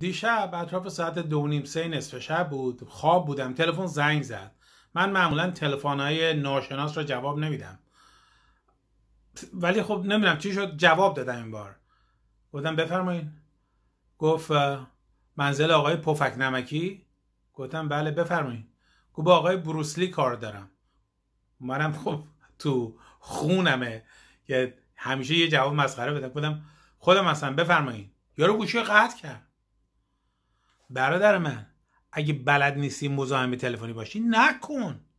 دیشب اطراف ساعت دو نیم سه نصف شب بود خواب بودم تلفن زنگ زد من معمولا تلفن های ناشناس را جواب نمیدم ولی خب نمیدونم چی شد جواب دادم این بار گفتم بفرمایید گفت منزل آقای پفک نمکی گفتم بله بفرمایید گفت با آقای بروسلی کار دارم منم خب تو خونمه که همیشه یه جواب مسخره بدم گفتم خودم اصلا بفرمایید یارو گوشی قطع کرد برادر من اگه بلد نیستی مزاحم تلفنی باشی نکن